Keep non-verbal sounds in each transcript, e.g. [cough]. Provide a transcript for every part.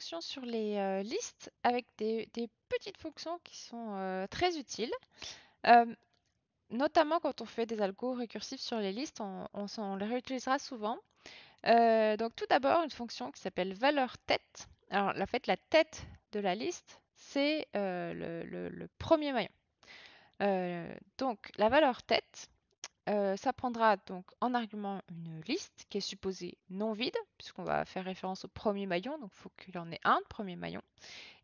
sur les euh, listes avec des, petites fonctions qui sont euh, très utiles. notamment quand on fait des algos récursifs sur les listes, on, les réutilisera souvent. Euh, donc tout d'abord, une fonction qui s'appelle valeur tête. Alors la fait, la tête de la liste, c'est le, premier maillon. donc la valeur tête, ça prendra donc en argument une liste qui est supposée non vide, puisqu'on va faire référence au premier maillon, donc il faut qu'il en ait un de premier maillon.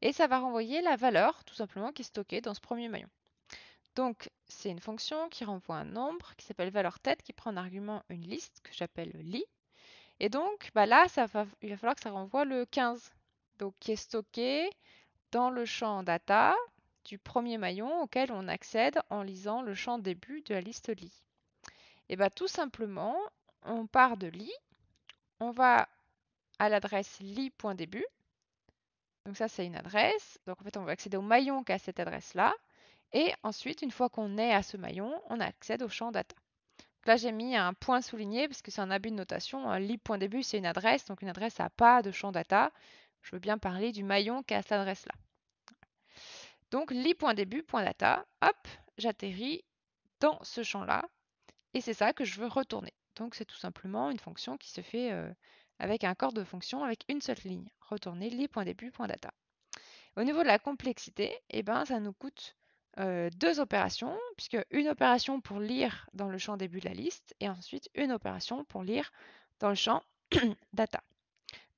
Et ça va renvoyer la valeur, tout simplement, qui est stockée dans ce premier maillon. Donc, c'est une fonction qui renvoie un nombre qui s'appelle valeur tête, qui prend en argument une liste que j'appelle li ». Et donc, bah là, il va falloir que ça renvoie le 15, donc qui est stocké dans le champ data du premier maillon auquel on accède en lisant le champ début de la liste li ». Et eh bien tout simplement, on part de li, on va à l'adresse li.début. Donc ça c'est une adresse. Donc en fait on va accéder au maillon qui a cette adresse-là. Et ensuite, une fois qu'on est à ce maillon, on accède au champ data. là j'ai mis un point souligné parce que c'est un abus de notation. Hein. Li.début c'est une adresse, donc une adresse n'a pas de champ data. Je veux bien parler du maillon qui a cette adresse-là. Donc li.début.data, hop, j'atterris dans ce champ-là et c'est ça que je veux retourner. Donc c'est tout simplement une fonction qui se fait avec un corps de fonction avec une seule ligne. Retourner les Au niveau de la complexité, eh ben, ça nous coûte deux opérations, puisque une opération pour lire dans le champ début de la liste et ensuite une opération pour lire dans le champ [clears throat] data.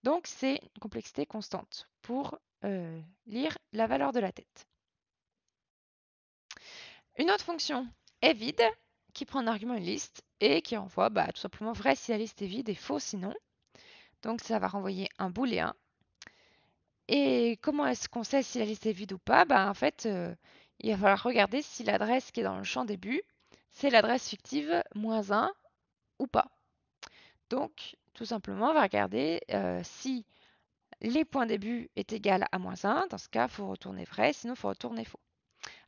Donc c'est une complexité constante pour lire la valeur de la tête. Une autre fonction est vide qui prend un argument une liste et qui renvoie bah, tout simplement vrai si la liste est vide et faux sinon. Donc ça va renvoyer un booléen. Et comment est-ce qu'on sait si la liste est vide ou pas bah, En fait, euh, il va falloir regarder si l'adresse qui est dans le champ début, c'est l'adresse fictive moins 1 ou pas. Donc, tout simplement, on va regarder euh, si les points début est égal à moins 1. Dans ce cas, il faut retourner vrai, sinon il faut retourner faux.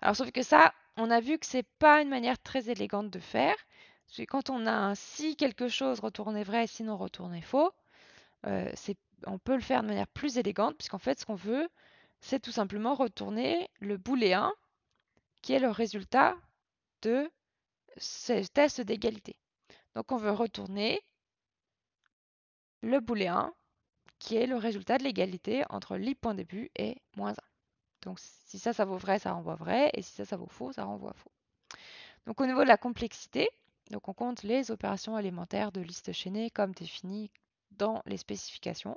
Alors, sauf que ça, on a vu que c'est pas une manière très élégante de faire. quand on a un si quelque chose retourner vrai, sinon retourné faux, euh, on peut le faire de manière plus élégante, puisqu'en fait, ce qu'on veut, c'est tout simplement retourner le booléen qui est le résultat de ce test d'égalité. Donc, on veut retourner le booléen qui est le résultat de l'égalité entre l'i début et moins 1. Donc si ça, ça vaut vrai, ça renvoie vrai, et si ça, ça vaut faux, ça renvoie faux. Donc au niveau de la complexité, donc on compte les opérations élémentaires de liste chaînée comme définies dans les spécifications.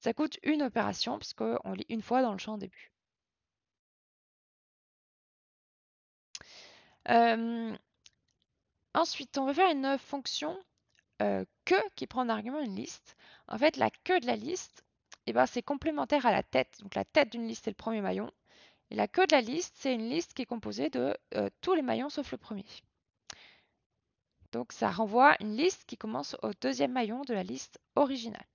Ça coûte une opération puisqu'on lit une fois dans le champ début. Euh, ensuite, on va faire une fonction euh, que qui prend en argument une liste. En fait, la queue de la liste, eh ben, c'est complémentaire à la tête. Donc la tête d'une liste, c'est le premier maillon. Et la queue de la liste, c'est une liste qui est composée de euh, tous les maillons sauf le premier. Donc ça renvoie une liste qui commence au deuxième maillon de la liste originale.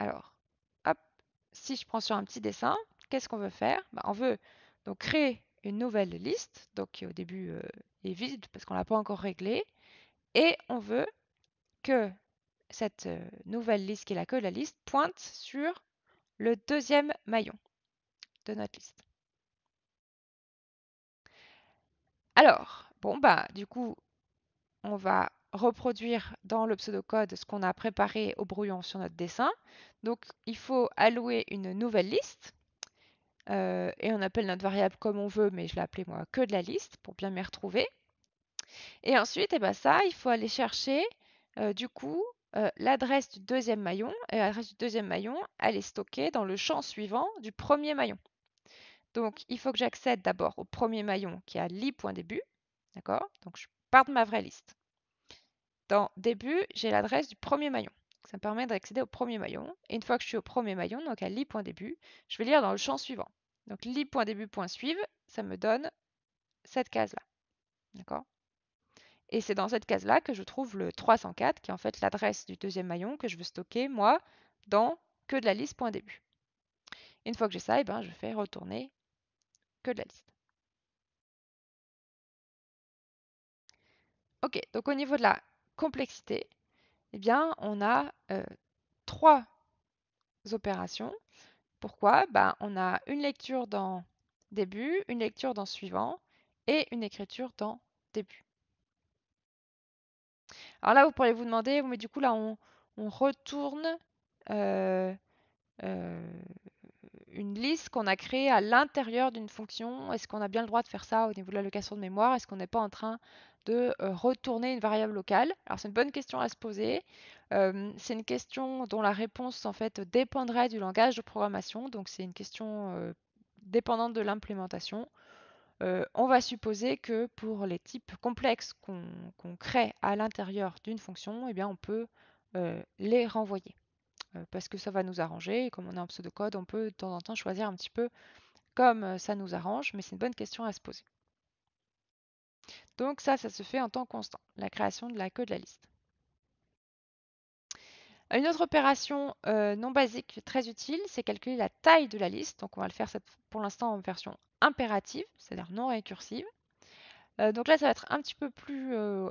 Alors, hop, si je prends sur un petit dessin, qu'est-ce qu'on veut faire bah, On veut donc créer une nouvelle liste, donc qui au début euh, est vide parce qu'on ne l'a pas encore réglée, et on veut que cette nouvelle liste qui est la queue de la liste pointe sur le deuxième maillon de notre liste. Alors, bon bah du coup, on va reproduire dans le pseudocode ce qu'on a préparé au brouillon sur notre dessin. Donc il faut allouer une nouvelle liste. et on appelle notre variable comme on veut, mais je l'ai appelée moi que de la liste pour bien m'y retrouver. Et ensuite, eh ben ça, il faut aller chercher du coup l'adresse du deuxième maillon, et l'adresse du deuxième maillon, elle est stockée dans le champ suivant du premier maillon. Donc, il faut que j'accède d'abord au premier maillon qui est à li.début. D'accord Donc, je pars de ma vraie liste. Dans début, j'ai l'adresse du premier maillon. Ça me permet d'accéder au premier maillon. Et une fois que je suis au premier maillon, donc à li.début, je vais lire dans le champ suivant. Donc, li.début.suivre, ça me donne cette case-là. D'accord et c'est dans cette case-là que je trouve le 304, qui est en fait l'adresse du deuxième maillon que je veux stocker, moi, dans que de la liste Une fois que j'ai ça, eh ben, je fais retourner que de la liste. Ok, donc au niveau de la complexité, eh bien, on a euh, trois opérations. Pourquoi ben, On a une lecture dans début, une lecture dans suivant et une écriture dans début. Alors là, vous pourriez vous demander, mais du coup, là, on, retourne euh, euh, une liste qu'on a créée à l'intérieur d'une fonction. Est-ce qu'on a bien le droit de faire ça au niveau de l'allocation de mémoire Est-ce qu'on n'est pas en train de euh, retourner une variable locale Alors c'est une bonne question à se poser. c'est une question dont la réponse en fait dépendrait du langage de programmation, donc c'est une question dépendante de l'implémentation on va supposer que pour les types complexes qu'on crée à l'intérieur d'une fonction, eh bien, on peut les renvoyer. parce que ça va nous arranger, et comme on a un pseudocode, on peut de temps en temps choisir un petit peu comme ça nous arrange, mais c'est une bonne question à se poser. Donc ça, ça se fait en temps constant, la création de la queue de la liste. Une autre opération euh, non basique très utile, c'est calculer la taille de la liste. Donc on va le faire pour l'instant en version impérative, c'est-à-dire non récursive. Euh, donc là, ça va être un petit peu plus euh,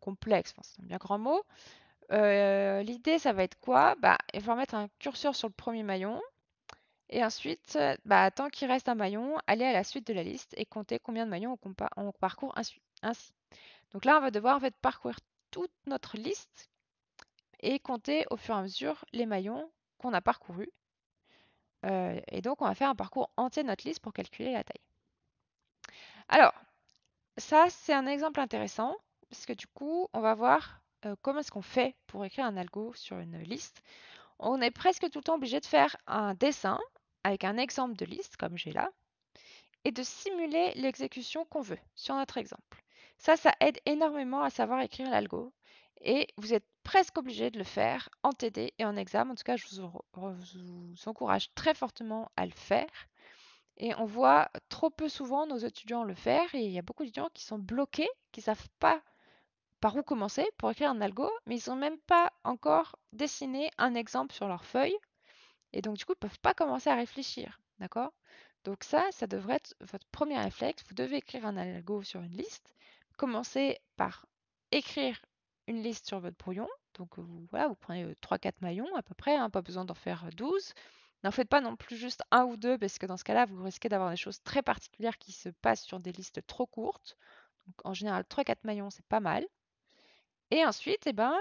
complexe, c'est un bien grand mot. L'idée, ça va être quoi bah, Il va mettre un curseur sur le premier maillon. Et ensuite, bah, tant qu'il reste un maillon, aller à la suite de la liste et compter combien de maillons on, parcourt ainsi. Donc là, on va devoir parcourir toute notre liste et compter au fur et à mesure les maillons qu'on a parcourus. Euh, et donc, on va faire un parcours entier de notre liste pour calculer la taille. Alors, ça, c'est un exemple intéressant, parce que du coup, on va voir euh, comment est-ce qu'on fait pour écrire un algo sur une liste. On est presque tout le temps obligé de faire un dessin avec un exemple de liste, comme j'ai là, et de simuler l'exécution qu'on veut sur notre exemple. Ça, ça aide énormément à savoir écrire l'algo et vous êtes presque obligé de le faire en TD et en examen. En tout cas, je vous, encourage très fortement à le faire. Et on voit trop peu souvent nos étudiants le faire. Et il y a beaucoup d'étudiants qui sont bloqués, qui ne savent pas par où commencer pour écrire un algo, mais ils n'ont même pas encore dessiné un exemple sur leur feuille. Et donc, du coup, ils ne peuvent pas commencer à réfléchir. D'accord Donc, ça, ça devrait être votre premier réflexe. Vous devez écrire un algo sur une liste. Commencez par écrire une liste sur votre brouillon. Donc vous, voilà, vous prenez 3-4 maillons à peu près, hein, pas besoin d'en faire 12. N'en faites pas non plus juste un ou deux, parce que dans ce cas-là, vous risquez d'avoir des choses très particulières qui se passent sur des listes trop courtes. Donc en général, 3-4 maillons, c'est pas mal. Et ensuite, eh ben,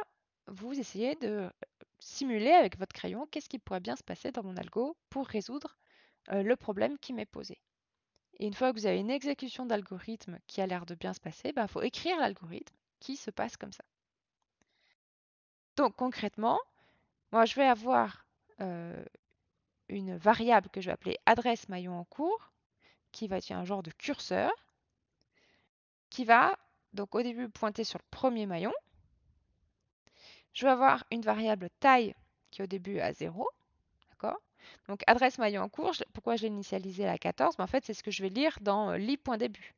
vous essayez de simuler avec votre crayon qu'est-ce qui pourrait bien se passer dans mon algo pour résoudre le problème qui m'est posé. Et une fois que vous avez une exécution d'algorithme qui a l'air de bien se passer, il bah, faut écrire l'algorithme qui se passe comme ça. Donc concrètement, moi je vais avoir une variable que je vais appeler adresse maillon en cours, qui va être un genre de curseur, qui va donc au début pointer sur le premier maillon. Je vais avoir une variable taille qui au début est à 0. Donc adresse maillon en cours, pourquoi je l'ai initialisé à la 14 Mais ben, En fait, c'est ce que je vais lire dans début.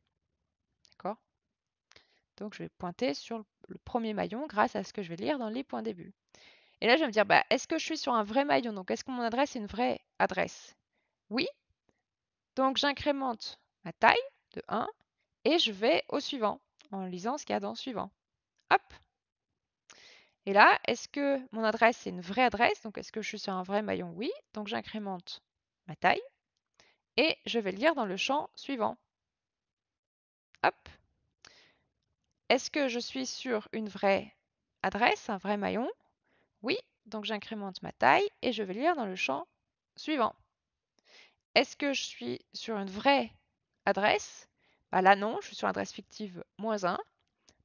Donc, je vais pointer sur le premier maillon grâce à ce que je vais lire dans les points début. Et là, je vais me dire, bah, est-ce que je suis sur un vrai maillon Donc, est-ce que mon adresse est une vraie adresse Oui. Donc, j'incrémente ma taille de 1 et je vais au suivant en lisant ce qu'il y a dans le suivant. Hop Et là, est-ce que mon adresse est une vraie adresse Donc, est-ce que je suis sur un vrai maillon Oui. Donc, j'incrémente ma taille et je vais lire dans le champ suivant. Hop est-ce que je suis sur une vraie adresse, un vrai maillon Oui, donc j'incrémente ma taille et je vais lire dans le champ suivant. Est-ce que je suis sur une vraie adresse bah Là non, je suis sur l'adresse fictive moins 1.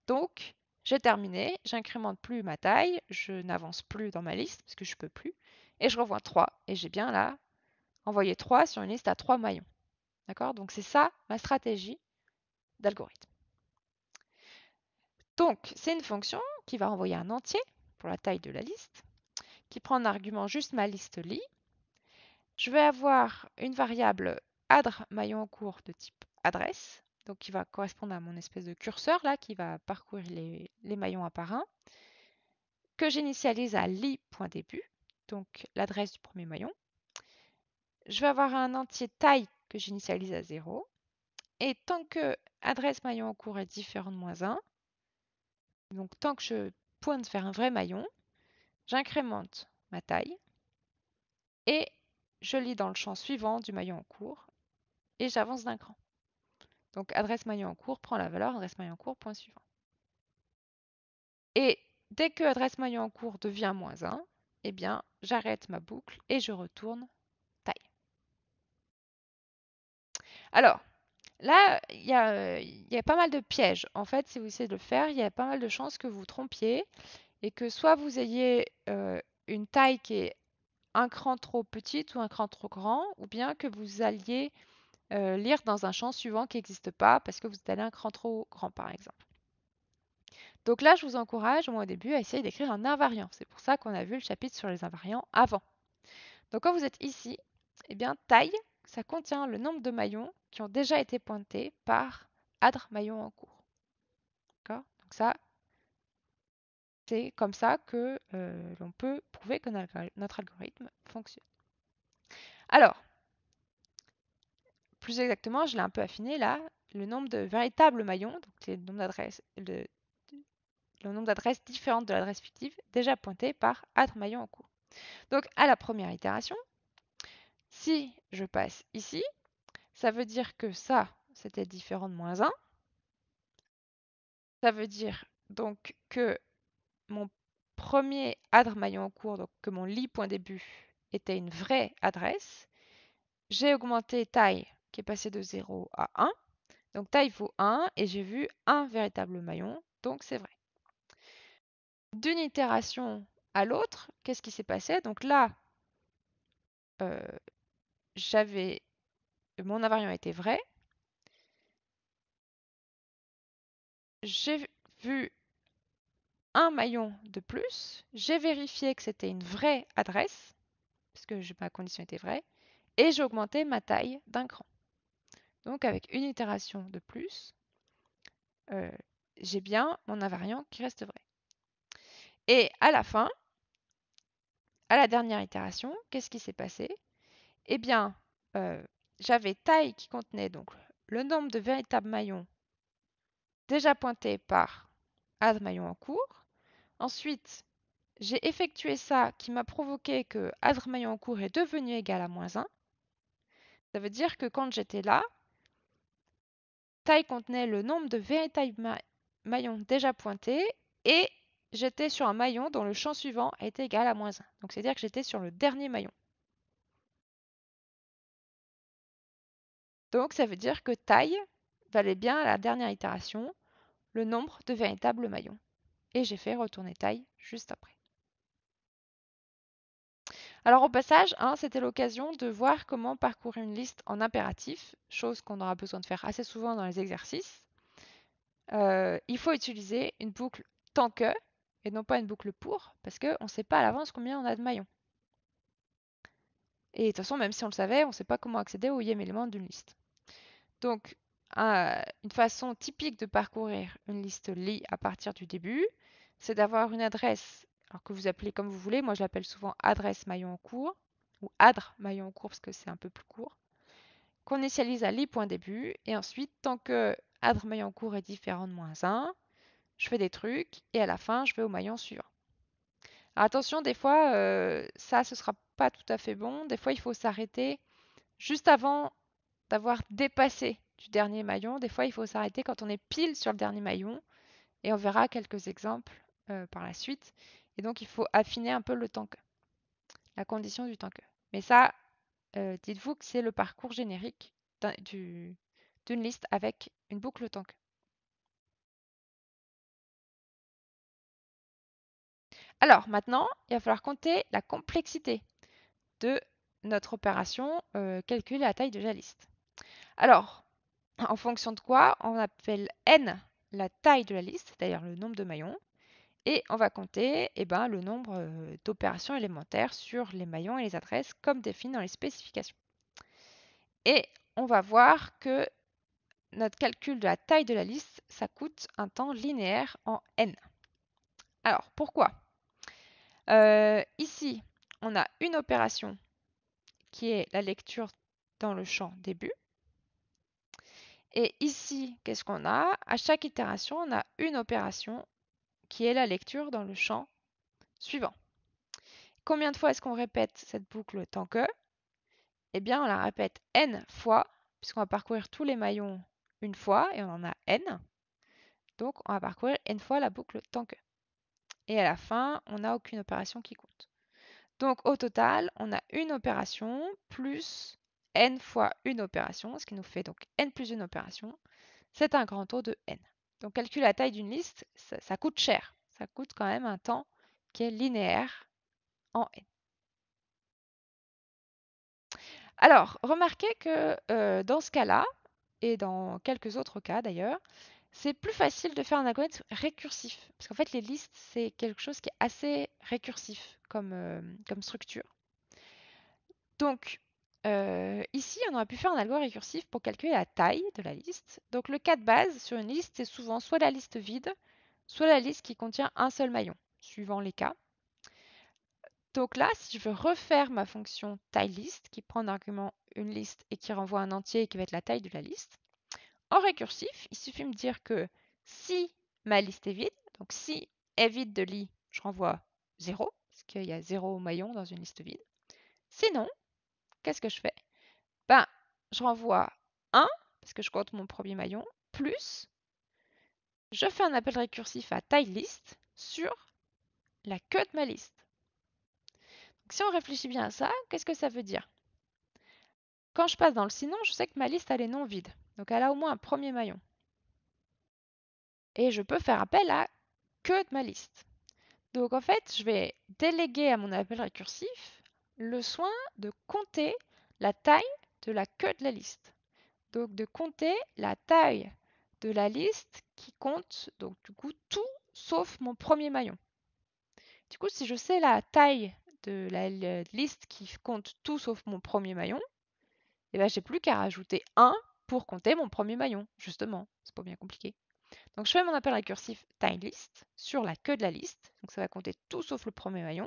Donc j'ai terminé, j'incrémente plus ma taille, je n'avance plus dans ma liste parce que je ne peux plus. Et je revois 3 et j'ai bien là envoyé 3 sur une liste à 3 maillons. D'accord Donc c'est ça ma stratégie d'algorithme. Donc, c'est une fonction qui va envoyer un entier pour la taille de la liste, qui prend en argument juste ma liste lit. Je vais avoir une variable adre maillon en cours de type adresse, donc qui va correspondre à mon espèce de curseur là, qui va parcourir les, maillons un par un, que j'initialise à lit.début, donc l'adresse du premier maillon. Je vais avoir un entier taille que j'initialise à 0. Et tant que adresse maillon en cours est différent de moins 1, donc tant que je pointe vers un vrai maillon, j'incrémente ma taille et je lis dans le champ suivant du maillon en cours et j'avance d'un cran. Donc adresse maillon en cours prend la valeur adresse maillon en cours point suivant. Et dès que adresse maillon en cours devient moins 1, eh bien j'arrête ma boucle et je retourne taille. Alors, Là, euh, il y, a, pas mal de pièges. En fait, si vous essayez de le faire, il y a pas mal de chances que vous vous trompiez et que soit vous ayez euh, une taille qui est un cran trop petite ou un cran trop grand, ou bien que vous alliez euh, lire dans un champ suivant qui n'existe pas parce que vous êtes allé un cran trop grand, par exemple. Donc là, je vous encourage, moi au début, à essayer d'écrire un invariant. C'est pour ça qu'on a vu le chapitre sur les invariants avant. Donc quand vous êtes ici, eh bien, taille, ça contient le nombre de maillons qui ont déjà été pointés par adre maillon en cours. D'accord Donc ça, c'est comme ça que euh, l'on peut prouver que notre algorithme fonctionne. Alors, plus exactement, je l'ai un peu affiné là, le nombre de véritables maillons, donc le, le, nombre d'adresses différentes de l'adresse fictive déjà pointées par adre maillon en cours. Donc à la première itération, si je passe ici, ça veut dire que ça, c'était différent de moins 1. Ça veut dire donc que mon premier adre maillon en cours, donc que mon lit point début était une vraie adresse. J'ai augmenté taille qui est passé de 0 à 1. Donc taille vaut 1 et j'ai vu un véritable maillon, donc c'est vrai. D'une itération à l'autre, qu'est-ce qui s'est passé Donc là, euh, j'avais mon invariant était vrai. J'ai vu un maillon de plus, j'ai vérifié que c'était une vraie adresse, puisque ma condition était vraie, et j'ai augmenté ma taille d'un cran. Donc avec une itération de plus, euh, j'ai bien mon invariant qui reste vrai. Et à la fin, à la dernière itération, qu'est-ce qui s'est passé eh bien, euh, j'avais taille qui contenait donc le nombre de véritables maillons déjà pointés par Ad maillon en cours. Ensuite, j'ai effectué ça qui m'a provoqué que Ad maillon en cours est devenu égal à moins 1. Ça veut dire que quand j'étais là, taille contenait le nombre de véritables maillons déjà pointés et j'étais sur un maillon dont le champ suivant était égal à moins 1. Donc c'est-à-dire que j'étais sur le dernier maillon. Donc ça veut dire que taille valait bien à la dernière itération le nombre de véritables maillons. Et j'ai fait retourner taille juste après. Alors au passage, hein, c'était l'occasion de voir comment parcourir une liste en impératif, chose qu'on aura besoin de faire assez souvent dans les exercices. Euh, il faut utiliser une boucle tant que et non pas une boucle pour, parce qu'on ne sait pas à l'avance combien on a de maillons. Et de toute façon, même si on le savait, on ne sait pas comment accéder au ième élément d'une liste. Donc, une façon typique de parcourir une liste li à partir du début, c'est d'avoir une adresse, alors que vous appelez comme vous voulez, moi je l'appelle souvent adresse maillon en cours, ou adre maillon en cours parce que c'est un peu plus court, qu'on initialise à li.début, et ensuite, tant que adre maillon en cours est différent de moins 1, je fais des trucs, et à la fin, je vais au maillon suivant. Alors attention, des fois, euh, ça, ce sera pas tout à fait bon. Des fois, il faut s'arrêter juste avant d'avoir dépassé du dernier maillon. Des fois, il faut s'arrêter quand on est pile sur le dernier maillon. Et on verra quelques exemples euh, par la suite. Et donc, il faut affiner un peu le tank, la condition du tank. Mais ça, euh, dites-vous que c'est le parcours générique d'une liste avec une boucle tank. Alors maintenant, il va falloir compter la complexité de notre opération euh, calculer la taille de la liste. Alors, en fonction de quoi, on appelle n la taille de la liste, c'est-à-dire le nombre de maillons, et on va compter eh ben, le nombre euh, d'opérations élémentaires sur les maillons et les adresses comme défini dans les spécifications. Et on va voir que notre calcul de la taille de la liste, ça coûte un temps linéaire en n. Alors, pourquoi euh, Ici, on a une opération qui est la lecture dans le champ début. Et ici, qu'est-ce qu'on a À chaque itération, on a une opération qui est la lecture dans le champ suivant. Combien de fois est-ce qu'on répète cette boucle tant que Eh bien, on la répète n fois, puisqu'on va parcourir tous les maillons une fois, et on en a n. Donc, on va parcourir n fois la boucle tant que. Et à la fin, on n'a aucune opération qui compte. Donc au total, on a une opération plus n fois une opération, ce qui nous fait donc n plus une opération. C'est un grand taux de n. Donc calculer la taille d'une liste, ça, coûte cher. Ça coûte quand même un temps qui est linéaire en n. Alors, remarquez que euh, dans ce cas-là, et dans quelques autres cas d'ailleurs, c'est plus facile de faire un algorithme récursif. Parce qu'en fait, les listes, c'est quelque chose qui est assez récursif comme, euh, structure. Donc, euh, ici, on aurait pu faire un algorithme récursif pour calculer la taille de la liste. Donc, le cas de base sur une liste, c'est souvent soit la liste vide, soit la liste qui contient un seul maillon, suivant les cas. Donc là, si je veux refaire ma fonction taille liste, qui prend en argument une liste et qui renvoie un entier qui va être la taille de la liste, en récursif, il suffit de me dire que si ma liste est vide, donc si est vide de lit, je renvoie 0, parce qu'il y a 0 maillon dans une liste vide. Sinon, qu'est-ce que je fais Ben, je renvoie 1, parce que je compte mon premier maillon, plus je fais un appel récursif à taille liste » sur la queue de ma liste. si on réfléchit bien à ça, qu'est-ce que ça veut dire Quand je passe dans le sinon, je sais que ma liste elle est non vide. Donc elle a au moins un premier maillon. Et je peux faire appel à que de ma liste. Donc en fait, je vais déléguer à mon appel récursif le soin de compter la taille de la queue de la liste. Donc de compter la taille de la liste qui compte donc du coup tout sauf mon premier maillon. Du coup, si je sais la taille de la liste qui compte tout sauf mon premier maillon, eh ben, j'ai plus qu'à rajouter 1 pour compter mon premier maillon, justement. C'est pas bien compliqué. Donc je fais mon appel récursif time list sur la queue de la liste. Donc ça va compter tout sauf le premier maillon.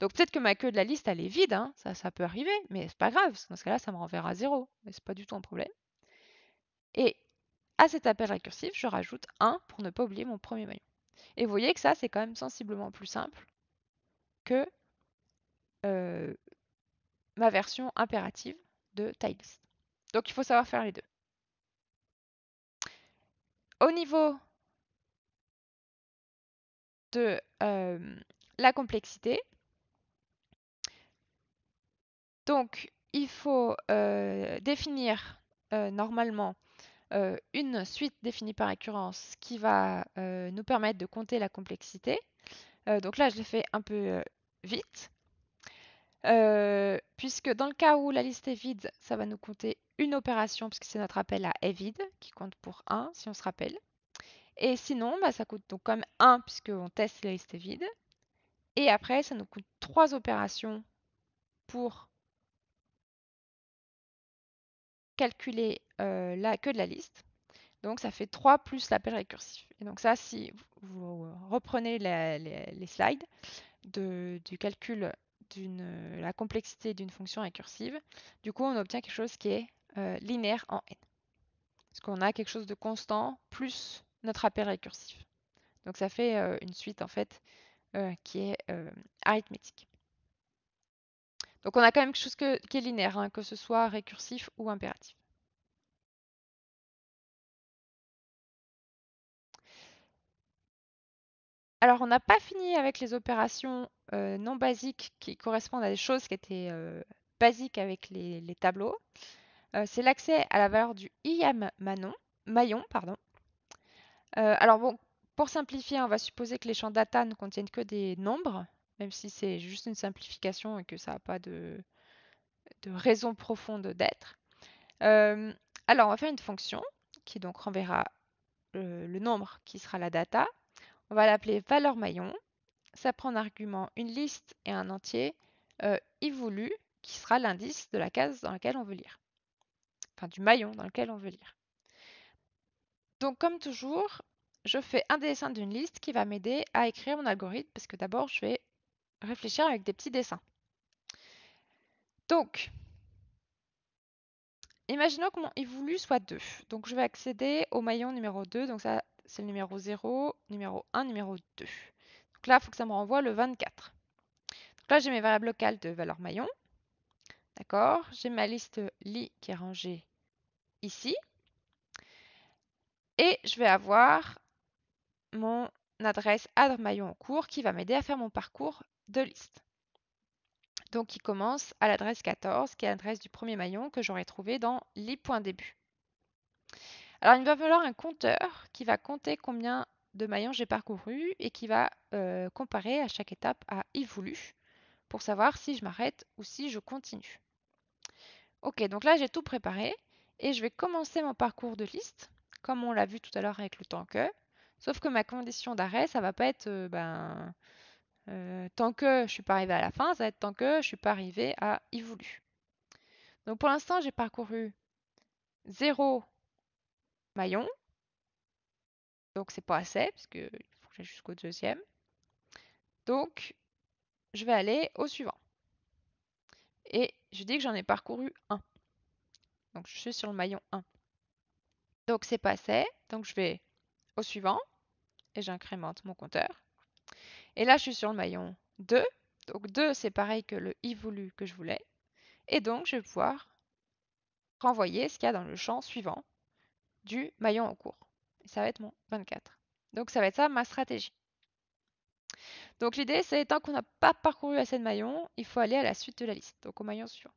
Donc peut-être que ma queue de la liste elle est vide, hein. ça, peut arriver, mais c'est pas grave, dans ce cas-là ça me renverra à zéro, mais c'est pas du tout un problème. Et à cet appel récursif, je rajoute 1 pour ne pas oublier mon premier maillon. Et vous voyez que ça c'est quand même sensiblement plus simple que euh, ma version impérative de list. Donc il faut savoir faire les deux. Au niveau de la complexité, donc il faut définir normalement une suite définie par récurrence qui va nous permettre de compter la complexité. donc là, je l'ai fait un peu vite. puisque dans le cas où la liste est vide, ça va nous compter une opération, puisque c'est notre appel à vide qui compte pour 1, si on se rappelle. Et sinon, bah, ça coûte donc comme 1, puisqu'on teste la liste vide. Et après, ça nous coûte 3 opérations pour calculer euh, la queue de la liste. Donc ça fait 3 plus l'appel récursif. Et donc ça, si vous reprenez les, slides du calcul de la complexité d'une fonction récursive, du coup on obtient quelque chose qui est euh, linéaire en n. Parce qu'on a quelque chose de constant plus notre appel récursif. Donc ça fait euh, une suite en fait euh, qui est arithmétique. Donc on a quand même quelque chose qui est linéaire, hein, que ce soit récursif ou impératif. Alors, on n'a pas fini avec les opérations non basiques qui correspondent à des choses qui étaient basiques avec les tableaux. Euh, c'est l'accès à la valeur du IAM maillon. Pardon. Euh, alors bon, pour simplifier, on va supposer que les champs data ne contiennent que des nombres, même si c'est juste une simplification et que ça n'a pas de, raison profonde d'être. Euh, alors, on va faire une fonction qui donc renverra le, nombre qui sera la data. On va l'appeler valeur maillon. Ça prend en argument une liste et un entier euh, voulu qui sera l'indice de la case dans laquelle on veut lire enfin du maillon dans lequel on veut lire. Donc comme toujours, je fais un dessin d'une liste qui va m'aider à écrire mon algorithme parce que d'abord je vais réfléchir avec des petits dessins. Donc, imaginons que mon évolu soit 2. Donc je vais accéder au maillon numéro 2. Donc ça, c'est le numéro 0, numéro 1, numéro 2. Donc là, il faut que ça me renvoie le 24. Donc là, j'ai mes variables locales de valeur maillon. D'accord J'ai ma liste li qui est rangée ici. Et je vais avoir mon adresse Adre Maillon en cours qui va m'aider à faire mon parcours de liste. Donc, qui commence à l'adresse 14, qui est l'adresse du premier maillon que j'aurais trouvé dans les Alors, il va falloir un compteur qui va compter combien de maillons j'ai parcouru et qui va euh, comparer à chaque étape à y voulu pour savoir si je m'arrête ou si je continue. Ok, donc là j'ai tout préparé et je vais commencer mon parcours de liste, comme on l'a vu tout à l'heure avec le tant que. Sauf que ma condition d'arrêt, ça va pas être euh, ben, euh, tant que je suis pas arrivé à la fin, ça va être tant que je suis pas arrivé à y voulu. Donc pour l'instant, j'ai parcouru 0 maillon. Donc c'est pas assez, parce il faut que j'aille jusqu'au deuxième. Donc je vais aller au suivant. Et je dis que j'en ai parcouru 1. Donc je suis sur le maillon 1. Donc c'est passé. Donc je vais au suivant et j'incrémente mon compteur. Et là je suis sur le maillon 2. Donc 2 c'est pareil que le i voulu que je voulais. Et donc je vais pouvoir renvoyer ce qu'il y a dans le champ suivant du maillon en cours. ça va être mon 24. Donc ça va être ça ma stratégie. Donc l'idée, c'est tant qu'on n'a pas parcouru assez de maillons, il faut aller à la suite de la liste, donc au maillon suivant.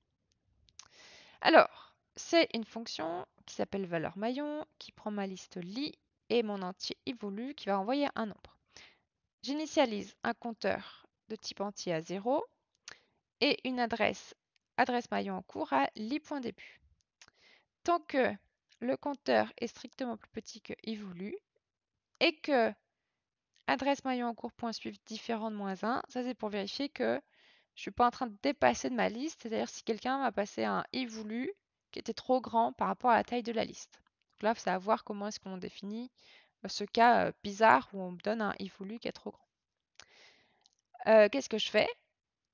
Alors, c'est une fonction qui s'appelle valeur maillon, qui prend ma liste lit et mon entier évolue, qui va envoyer un nombre. J'initialise un compteur de type entier à 0 et une adresse, adresse maillon en cours à lit.début. Tant que le compteur est strictement plus petit que évolu et que adresse maillon en cours point différent de moins 1. Ça, c'est pour vérifier que je ne suis pas en train de dépasser de ma liste. C'est-à-dire si quelqu'un m'a passé un évolu voulu qui était trop grand par rapport à la taille de la liste. Donc là, c'est à voir comment est-ce qu'on définit euh, ce cas euh, bizarre où on me donne un évolu voulu qui est trop grand. Euh, qu'est-ce que je fais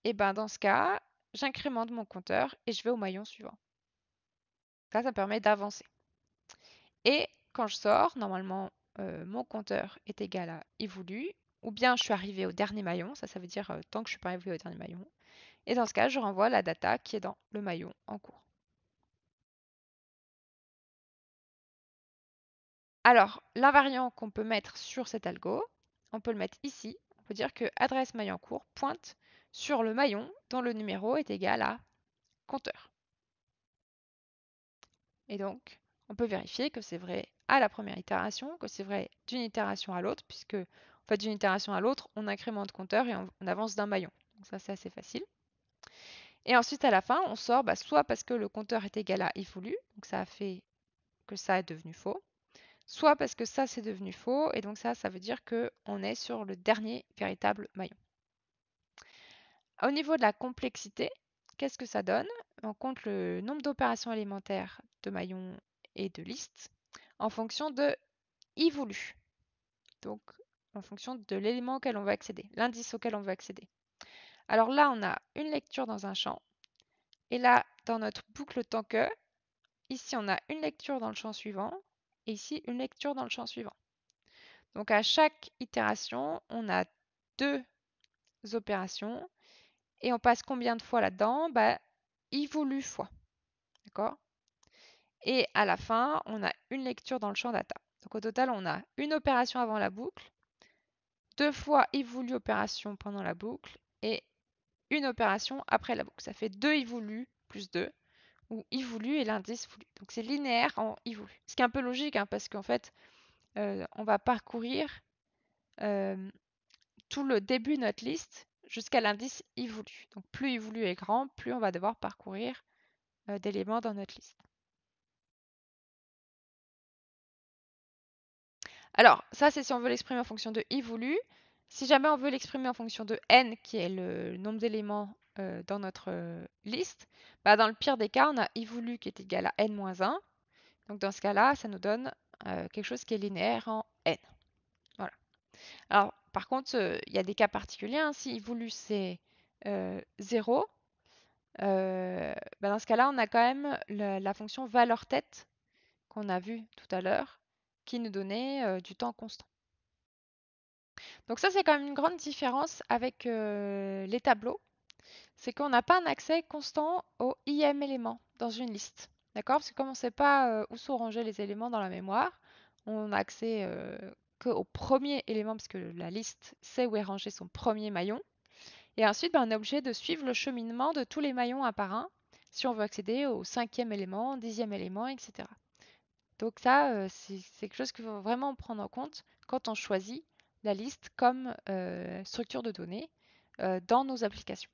Et eh ben dans ce cas, j'incrémente mon compteur et je vais au maillon suivant. Ça, ça permet d'avancer. Et quand je sors, normalement, euh, mon compteur est égal à évolu, ou bien je suis arrivé au dernier maillon, ça ça veut dire euh, tant que je ne suis pas arrivé au dernier maillon, et dans ce cas je renvoie la data qui est dans le maillon en cours. Alors, l'invariant qu'on peut mettre sur cet algo, on peut le mettre ici. On peut dire que adresse maillon cours pointe sur le maillon dont le numéro est égal à compteur. Et donc, on peut vérifier que c'est vrai à la première itération, que c'est vrai d'une itération à l'autre, puisque en fait, d'une itération à l'autre, on incrémente compteur et on, avance d'un maillon. Donc ça, c'est assez facile. Et ensuite, à la fin, on sort bah, soit parce que le compteur est égal à il voulu, donc ça a fait que ça est devenu faux, soit parce que ça, c'est devenu faux, et donc ça, ça veut dire qu'on est sur le dernier véritable maillon. Au niveau de la complexité, qu'est-ce que ça donne On compte le nombre d'opérations élémentaires de maillons et de liste en fonction de y voulu. Donc, en fonction de l'élément auquel on veut accéder, l'indice auquel on veut accéder. Alors là, on a une lecture dans un champ. Et là, dans notre boucle tant que, ici, on a une lecture dans le champ suivant et ici, une lecture dans le champ suivant. Donc, à chaque itération, on a deux opérations et on passe combien de fois là-dedans bah, I voulu fois. D'accord et à la fin, on a une lecture dans le champ data. Donc au total, on a une opération avant la boucle, deux fois évolue opération pendant la boucle et une opération après la boucle. Ça fait deux évolues plus 2, où i voulu et l'indice voulu. Donc c'est linéaire en i voulu. Ce qui est un peu logique, hein, parce qu'en fait, euh, on va parcourir euh, tout le début de notre liste jusqu'à l'indice i Donc plus i voulu est grand, plus on va devoir parcourir euh, d'éléments dans notre liste. Alors, ça, c'est si on veut l'exprimer en fonction de i voulu. Si jamais on veut l'exprimer en fonction de n, qui est le nombre d'éléments euh, dans notre euh, liste, bah, dans le pire des cas, on a i voulu qui est égal à n-1. Donc dans ce cas-là, ça nous donne euh, quelque chose qui est linéaire en n. Voilà. Alors, par contre, il y a des cas particuliers. Hein. Si i voulu, c'est 0, bah, dans ce cas-là, on a quand même la fonction valeur tête qu'on a vue tout à l'heure, qui nous donnait du temps constant. Donc ça, c'est quand même une grande différence avec les tableaux. C'est qu'on n'a pas un accès constant au IM élément dans une liste. D'accord Parce que comme on ne sait pas où sont rangés les éléments dans la mémoire, on n'a accès qu'au premier élément, parce que la liste sait où est rangé son premier maillon. Et ensuite, ben, on est obligé de suivre le cheminement de tous les maillons un par un si on veut accéder au cinquième élément, dixième élément, etc. Donc ça, c'est quelque chose qu'il faut vraiment prendre en compte quand on choisit la liste comme structure de données dans nos applications.